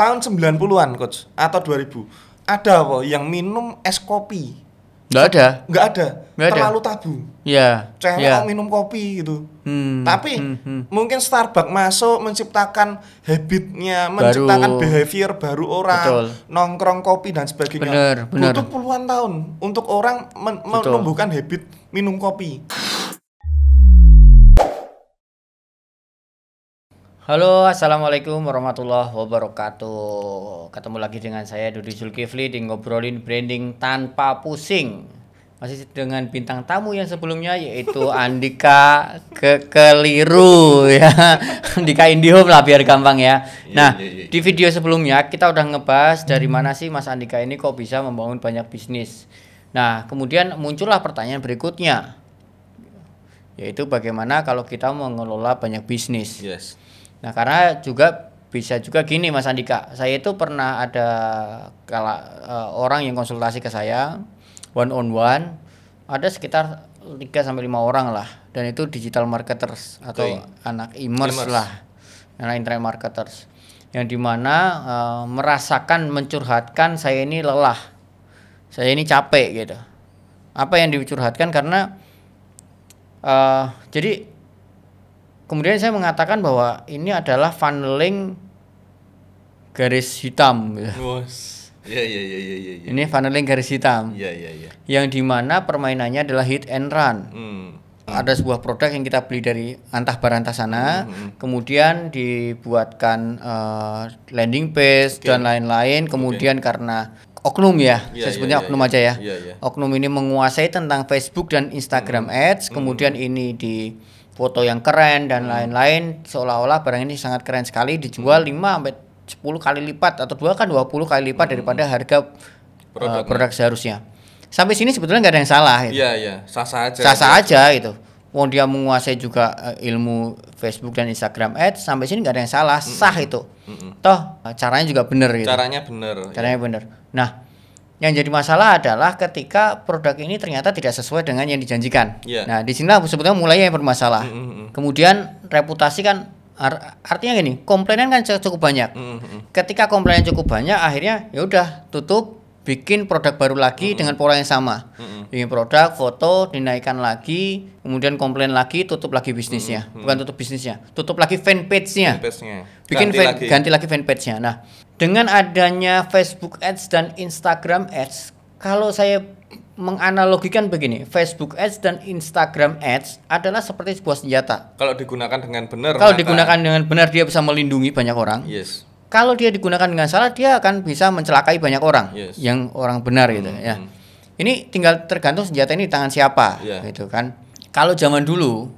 tahun 90-an coach atau 2000 ada apa yang minum es kopi nggak ada nggak ada Nggak terlalu ada. tabu ya cewek ya. minum kopi gitu hmm, tapi hmm, hmm. mungkin Starbucks masuk menciptakan habitnya menciptakan baru. behavior baru orang Betul. nongkrong kopi dan sebagainya bener, bener. butuh puluhan tahun untuk orang men- Betul. menumbuhkan habit minum kopi Halo, assalamualaikum warahmatullahi wabarakatuh. Ketemu lagi dengan saya Dodi Zulkifli di ngobrolin branding tanpa pusing. Masih dengan bintang tamu yang sebelumnya yaitu Andika Kekeliru ya. Andika Indihome lah biar gampang ya. Iya, nah, iya, iya, di video sebelumnya kita udah ngebahas dari hmm. mana sih Mas Andika ini kok bisa membangun banyak bisnis. Nah, kemudian muncullah pertanyaan berikutnya yaitu bagaimana kalau kita mengelola banyak bisnis. Yes Nah, karena juga bisa juga gini Mas Andika, saya itu pernah ada kala uh, orang yang konsultasi ke saya one on one ada sekitar 3 sampai 5 orang lah dan itu digital marketers atau anak immerse immerse lah. Anak internet marketers. Yang dimana uh, merasakan mencurhatkan saya ini lelah. Saya ini capek gitu. Apa yang dicurhatkan karena uh, jadi kemudian saya mengatakan bahwa ini adalah funneling garis hitam. Gitu. Bos, Ya, ya, ya, ya, ya, ya. Ini funneling garis hitam. Ya, ya, ya. Yang dimana permainannya adalah hit and run. Hmm. Ada sebuah produk yang kita beli dari antah barantah sana, hmm. hmm, hmm. kemudian dibuatkan uh, landing page okay. dan lain-lain. Kemudian okay. karena oknum ya, ya saya iya, sebutnya iya, oknum ya. aja ya. Ya, ya. Oknum ini menguasai tentang Facebook dan Instagram hmm. hmm ads. Kemudian hmm. ini di foto yang keren dan hmm. lain-lain seolah-olah barang ini sangat keren sekali dijual hmm. 5 sampai 10 kali lipat atau dua kan 20 kali lipat hmm. daripada harga eh, produk, uh, produk seharusnya. Sampai sini sebetulnya nggak ada yang salah gitu. Iya, iya, sah-sah aja. Sasa gitu. sah aja gitu. Wong dia menguasai juga uh, ilmu Facebook dan Instagram Ads sampai sini nggak ada yang salah, sah mm -mm. itu. Mm -mm. Toh caranya juga benar gitu. Caranya benar. Caranya ya. benar. Nah, yang jadi masalah adalah ketika produk ini ternyata tidak sesuai dengan yang dijanjikan. Yeah. Nah, di sinilah sebetulnya mulai yang bermasalah. Mm -hmm. Kemudian reputasi kan artinya gini, komplainan kan cukup banyak. Mm -hmm. Ketika komplainan cukup banyak, akhirnya ya udah tutup, bikin produk baru lagi mm -hmm. dengan pola yang sama. Mm -hmm. Bikin produk, foto, dinaikkan lagi, kemudian komplain lagi, tutup lagi bisnisnya. Mm -hmm. Bukan tutup bisnisnya, tutup lagi fanpage-nya. Fanpage bikin ganti fan, lagi. ganti lagi fanpage-nya. Nah, dengan adanya Facebook Ads dan Instagram Ads, kalau saya menganalogikan begini, Facebook Ads dan Instagram Ads adalah seperti sebuah senjata. Kalau digunakan dengan benar, kalau maka... digunakan dengan benar dia bisa melindungi banyak orang. Yes. Kalau dia digunakan dengan salah, dia akan bisa mencelakai banyak orang yes. yang orang benar gitu hmm, ya. Hmm. Ini tinggal tergantung senjata ini di tangan siapa yeah. gitu kan. Kalau zaman dulu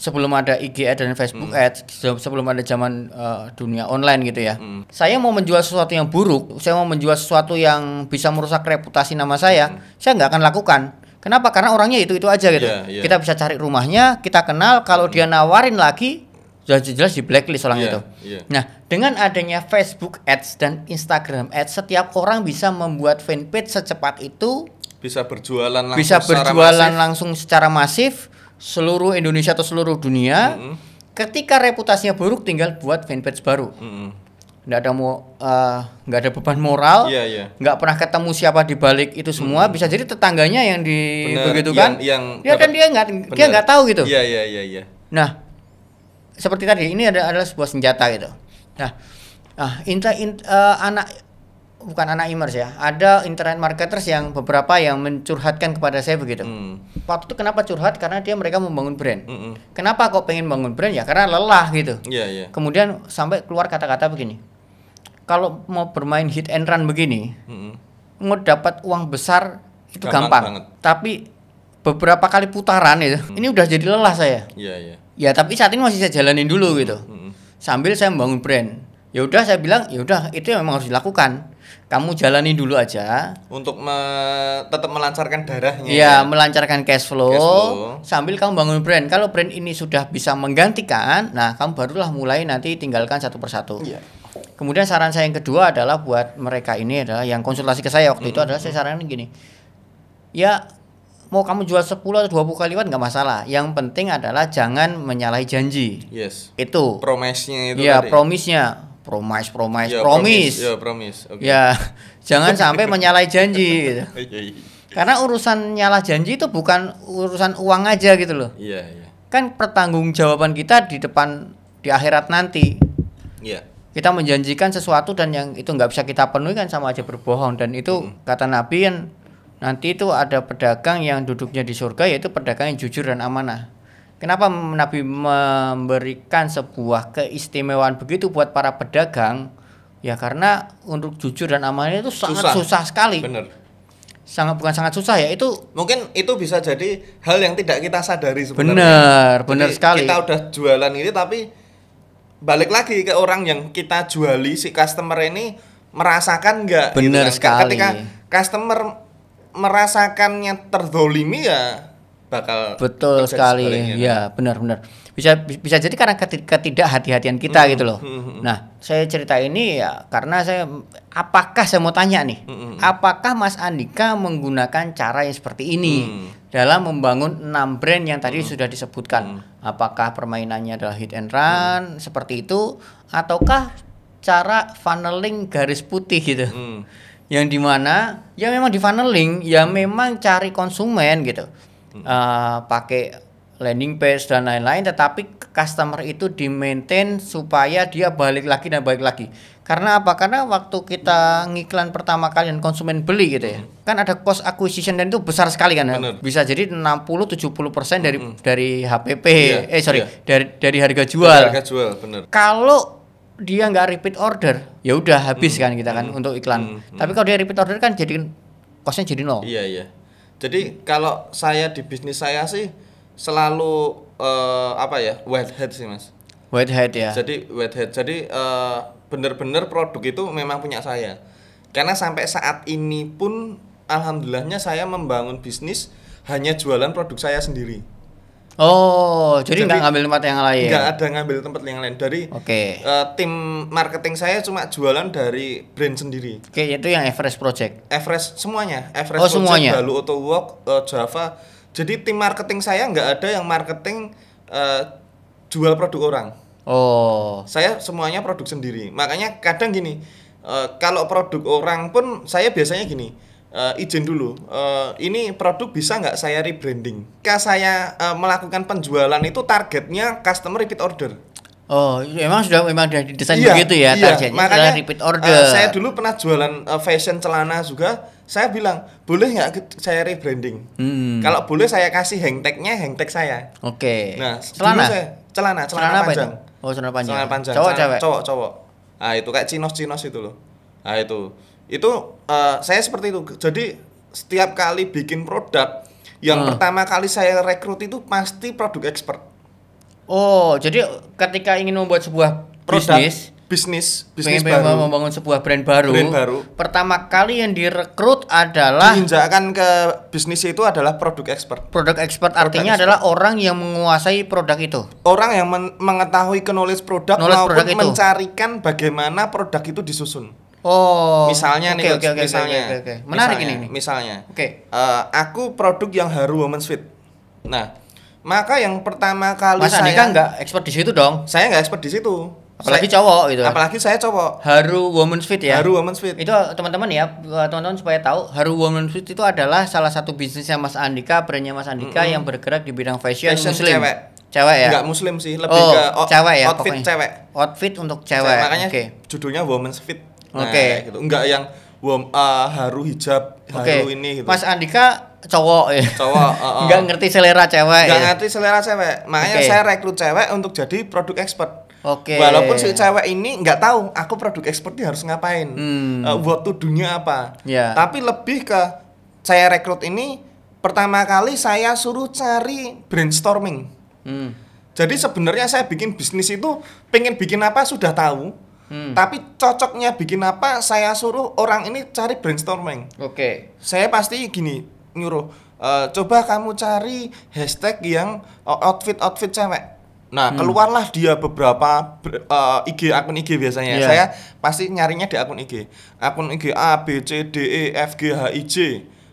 sebelum ada IG ad dan Facebook hmm. ad, sebelum ada zaman uh, dunia online gitu ya. Hmm. Saya mau menjual sesuatu yang buruk, saya mau menjual sesuatu yang bisa merusak reputasi nama saya, hmm. saya nggak akan lakukan. Kenapa? Karena orangnya itu itu aja gitu. Yeah, yeah. Kita bisa cari rumahnya, kita kenal. Kalau hmm. dia nawarin lagi, jelas jelas di blacklist orang yeah, itu. Yeah. Nah, dengan adanya Facebook Ads dan Instagram Ads, setiap orang bisa membuat fanpage secepat itu. Bisa berjualan langsung. Bisa berjualan secara langsung secara masif seluruh Indonesia atau seluruh dunia. Mm -hmm. Ketika reputasinya buruk, tinggal buat fanpage baru. Mm -hmm. Nggak ada mau eh, nggak ada beban moral, yeah, yeah. nggak pernah ketemu siapa di balik itu semua. Mm -hmm. Bisa jadi tetangganya yang di bener, begitu kan? Yang, yang ya kan dia nggak dia nggak tahu gitu. yeah, yeah, Yeah, yeah. Nah, seperti tadi ini ada adalah sebuah senjata gitu. Nah, ah, inta, inta uh, eh, anak bukan anak imers ya ada internet marketers yang beberapa yang mencurhatkan kepada saya begitu hmm. waktu itu kenapa curhat karena dia mereka membangun brand mm kenapa kok pengen bangun brand ya karena lelah gitu yeah, yeah. kemudian sampai keluar kata-kata begini kalau mau bermain hit and run begini mm mau hmm. dapat uang besar itu gampang, gampang. tapi beberapa kali putaran itu mm. ini udah jadi lelah saya yeah, yeah. ya tapi saat ini masih saya jalanin dulu mm gitu mm sambil saya membangun brand ya udah saya bilang ya udah itu memang harus dilakukan kamu jalani dulu aja untuk me tetap melancarkan darahnya. Iya, ya? melancarkan cash flow, cash flow sambil kamu bangun brand. Kalau brand ini sudah bisa menggantikan, nah kamu barulah mulai nanti tinggalkan satu persatu. Iya. Kemudian saran saya yang kedua adalah buat mereka ini adalah yang konsultasi ke saya waktu mm -hmm. itu adalah saya saranin gini. Ya, mau kamu jual 10 atau 20 kali lipat nggak masalah. Yang penting adalah jangan menyalahi janji. Yes. Itu. Promesnya itu. Iya, promisnya promise promise ya, promise. promise ya promise okay. ya jangan sampai menyalahi janji gitu. Iya, iya. karena urusan nyalah janji itu bukan urusan uang aja gitu loh iya iya kan pertanggungjawaban kita di depan di akhirat nanti iya kita menjanjikan sesuatu dan yang itu nggak bisa kita penuhi kan sama aja berbohong dan itu mm. kata Nabi yang nanti itu ada pedagang yang duduknya di surga yaitu pedagang yang jujur dan amanah Kenapa Nabi memberikan sebuah keistimewaan begitu buat para pedagang? Ya karena untuk jujur dan amalnya itu sangat susah, susah sekali. Bener. Sangat bukan sangat susah ya itu. Mungkin itu bisa jadi hal yang tidak kita sadari sebenarnya. Bener, bener sekali. Kita udah jualan ini tapi balik lagi ke orang yang kita juali si customer ini merasakan nggak? Bener gitu kan. sekali. Ketika customer merasakannya terdolimi ya bakal betul sekali sebaliknya. ya kan? benar-benar bisa bisa jadi karena ketidakhati hatian kita hmm gitu loh hmm, hmm nah saya cerita ini ya karena saya apakah saya mau tanya nih hmm, hmm, hmm apakah Mas Andika menggunakan cara yang seperti ini hmm dalam membangun enam brand yang tadi hmm sudah disebutkan hmm apakah permainannya adalah hit and run hmm seperti itu ataukah cara funneling garis putih gitu hmm yang dimana ya memang di funneling ya memang cari konsumen gitu hmm. uh, pakai landing page dan lain-lain tetapi customer itu di maintain supaya dia balik lagi dan balik lagi karena apa karena waktu kita ngiklan pertama kali dan konsumen beli gitu ya hmm. kan ada cost acquisition dan itu besar sekali kan ya. Bener. bisa jadi 60 70% dari hmm. dari HPP yeah. eh sorry yeah. dari dari harga jual dari harga jual bener kalau dia nggak repeat order ya udah habis hmm. kan kita kan hmm. untuk iklan hmm. tapi hmm. kalau dia repeat order kan jadi costnya jadi nol iya yeah, iya yeah jadi kalau saya di bisnis saya sih selalu uh, apa ya wet hat sih mas. Wet hat ya. Jadi wet hat. Jadi uh, bener-bener produk itu memang punya saya. Karena sampai saat ini pun alhamdulillahnya saya membangun bisnis hanya jualan produk saya sendiri. Oh, jadi nggak ngambil tempat yang lain? Nggak ada ngambil tempat yang lain dari okay. uh, eh, tim marketing saya cuma jualan dari brand sendiri. Oke, okay, itu yang Everest Project. Everest semuanya, Everest oh, Project, semuanya. Balu Auto Walk, uh, eh, Java. Jadi tim marketing saya nggak ada yang marketing uh, jual produk orang. Oh. Saya semuanya produk sendiri. Makanya kadang gini, uh, kalau produk orang pun saya biasanya gini uh, izin dulu, uh, ini produk bisa nggak saya rebranding? Kah saya uh, melakukan penjualan itu targetnya customer repeat order. Oh, emang sudah memang sudah didesain iya, begitu ya iya, Makanya repeat order. Uh, saya dulu pernah jualan uh, fashion celana juga. Saya bilang boleh nggak saya rebranding? Hmm. Kalau boleh saya kasih hangtagnya hangtag saya. Oke. Okay. Nah, celana. Saya, celana, celana, celana panjang. itu? Oh, celana panjang. Celana panjang. Cowok, celana, cewek. Cowok, cowok. Ah, itu kayak cinos-cinos itu loh. Ah, itu itu uh, saya seperti itu. Jadi setiap kali bikin produk yang hmm. pertama kali saya rekrut itu pasti produk expert. Oh, jadi ketika ingin membuat sebuah produk, bisnis bisnis bisnis baru membangun sebuah brand baru. Brand baru. Pertama kali yang direkrut adalah diinjakkan ke bisnis itu adalah produk expert. Produk expert product artinya expert. adalah orang yang menguasai produk itu. Orang yang men mengetahui knowledge produk maupun mencarikan bagaimana produk itu disusun. Oh. Misalnya nih, okay, okay, misalnya. Okay, okay, Menarik ini. Nih. Misalnya. Oke. Okay. Uh, eh, aku produk yang Haru women's fit. Nah, maka yang pertama kali Mas saya Andika nggak expert di situ dong. Saya nggak expert di situ. Apalagi saya, cowok gitu. Apalagi saya cowok. Haru women's Fit ya. Haru women's Fit. Itu teman-teman ya, teman-teman supaya tahu Haru women's Fit itu adalah salah satu bisnisnya Mas Andika, brandnya Mas Andika mm -hmm. yang bergerak di bidang fashion, fashion muslim. Cewek. Cewek ya? Enggak muslim sih, lebih oh, ke cewek ya, outfit pokoknya. cewek. Outfit untuk cewek. cewek makanya okay. judulnya women's Fit. Nah, Oke. Nah, gitu. Enggak yang warm uh, haru hijab, okay. haru ini gitu. Mas Andika cowok ya. Cowok. Uh, uh. Enggak ngerti selera cewek. Enggak ya? ngerti selera cewek. Makanya okay. saya rekrut cewek untuk jadi produk expert. Oke. Okay. Walaupun si cewek ini nggak tahu aku produk expertnya harus ngapain, hmm. uh, what to apa. Yeah. Tapi lebih ke saya rekrut ini pertama kali saya suruh cari brainstorming. Hmm. Jadi sebenarnya saya bikin bisnis itu pengen bikin apa sudah tahu, Hmm. Tapi cocoknya bikin apa? Saya suruh orang ini cari brainstorming. Oke. Okay. Saya pasti gini nyuruh e, coba kamu cari hashtag yang outfit outfit cewek. Nah, hmm. keluarlah dia beberapa uh, eh, IG akun IG biasanya. Yeah. Saya pasti nyarinya di akun IG. Akun IG A, B, C, D, E, F, G, H, I, J.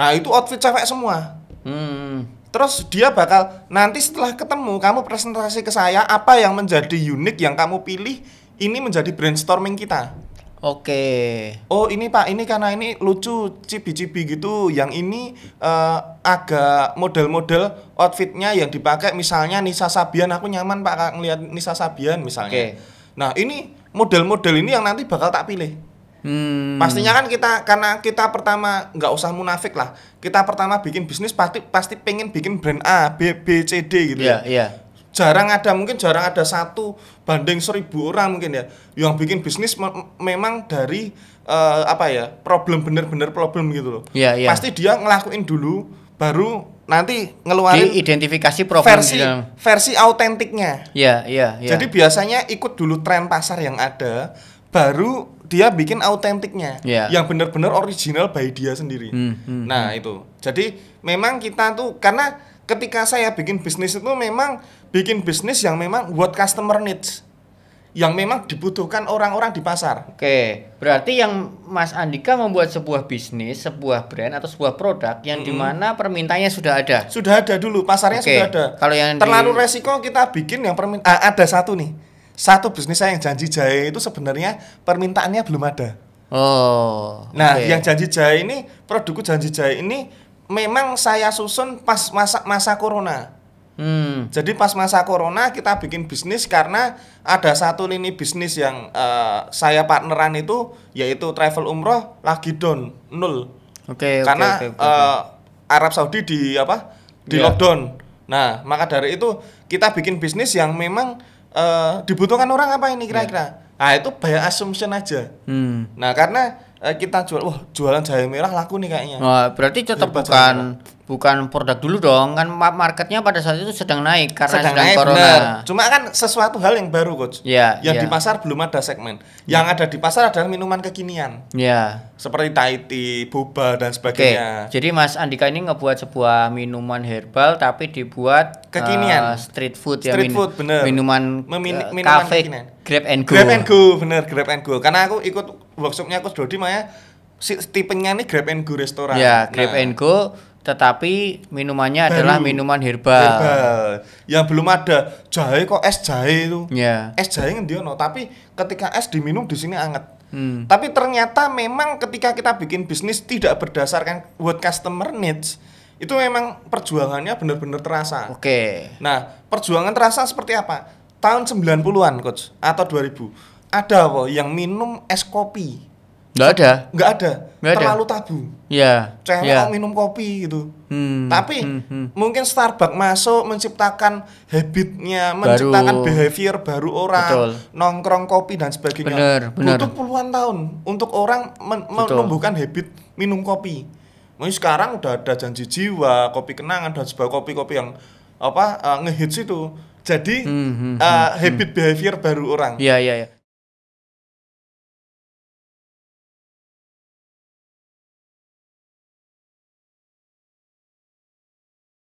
Nah, itu outfit cewek semua. Hmm. Terus dia bakal nanti setelah ketemu kamu presentasi ke saya apa yang menjadi unik yang kamu pilih ini menjadi brainstorming kita. Oke. Okay. Oh ini pak, ini karena ini lucu cibi-cibi gitu. Yang ini uh, agak model-model outfitnya yang dipakai misalnya Nisa Sabian. Aku nyaman pak ngelihat Nisa Sabian misalnya. Okay. Nah ini model-model ini yang nanti bakal tak pilih. Hmm. Pastinya kan kita karena kita pertama nggak usah munafik lah. Kita pertama bikin bisnis pasti pasti pengen bikin brand A, B, B, C, D gitu. Ya. Iya, yeah, Yeah jarang ada mungkin jarang ada satu banding seribu orang mungkin ya yang bikin bisnis me memang dari uh, apa ya problem bener-bener problem gitu loh yeah, yeah. pasti dia ngelakuin dulu baru nanti ngeluarin identifikasi problem versi juga. versi autentiknya ya yeah, ya yeah, yeah. jadi biasanya ikut dulu tren pasar yang ada baru dia bikin autentiknya yeah. yang benar-benar original by dia sendiri. Hmm, hmm, hmm. nah, hmm. itu. Jadi memang kita tuh karena ketika saya bikin bisnis itu memang bikin bisnis yang memang buat customer needs yang memang dibutuhkan orang-orang di pasar. Oke, berarti yang Mas Andika membuat sebuah bisnis, sebuah brand atau sebuah produk yang mm -hmm. dimana permintaannya sudah ada. Sudah ada dulu, pasarnya Oke. sudah ada. Kalau yang terlalu di... resiko kita bikin yang permintaan ah, ada satu nih, satu bisnis saya yang janji jahe itu sebenarnya permintaannya belum ada. Oh. Nah, okay. yang janji jahe ini produkku janji jahe ini memang saya susun pas masa masa corona Hmm. Jadi pas masa corona kita bikin bisnis karena ada satu lini bisnis yang uh, saya partneran itu yaitu travel umroh lagi down nol. Oke. Okay, karena okay, okay, okay. Uh, eh, Arab Saudi di apa di yeah. lockdown. Nah maka dari itu kita bikin bisnis yang memang uh, dibutuhkan orang apa ini kira-kira. Yeah. Nah itu bayar assumption aja. Hmm. Nah karena kita jual, wah jualan jahe merah laku nih kayaknya. Wah berarti tetap bukan bukan produk dulu dong kan marketnya pada saat itu sedang naik karena sedang, sedang naik, corona. Bener. Cuma kan sesuatu hal yang baru coach. ya, yang ya. di pasar belum ada segmen. Yang ya. ada di pasar adalah minuman kekinian. ya Seperti Thai tea, boba dan sebagainya. Okay. Jadi Mas Andika ini ngebuat sebuah minuman herbal tapi dibuat kekinian. Uh, street food street ya. Street min food bener. Minuman Memin uh, eh, minuman cafe kekinian. Grab and go. Grab and go bener Grab and go. Karena aku ikut workshopnya aku Dodi Maya si, tipenya ini Grab and go restoran. ya Grab nah. and go tetapi minumannya Baru. adalah minuman herbal. herbal. Yang belum ada jahe kok es jahe itu. Ya. Es jahe dia no, tapi ketika es diminum di sini anget. Hmm. Tapi ternyata memang ketika kita bikin bisnis tidak berdasarkan what customer needs, itu memang perjuangannya benar-benar terasa. Oke. Okay. Nah, perjuangan terasa seperti apa? Tahun 90-an, coach, atau 2000. Ada kok yang minum es kopi. Nggak ada. Nggak ada. Nggak ada. Terlalu tabu. Iya. Cewek ya. mau minum kopi gitu. Hmm. Tapi hmm, hmm. mungkin Starbucks masuk menciptakan habitnya, menciptakan behavior baru orang, Betul. nongkrong kopi dan sebagainya. Bener, bener. Butuh puluhan tahun untuk orang men Betul. menumbuhkan habit minum kopi. Mungkin sekarang udah ada janji jiwa, kopi kenangan dan sebagainya kopi-kopi yang apa uh, ngehits itu. Jadi hmm, hmm, uh, hmm, habit hmm. behavior baru orang. Iya, iya, iya.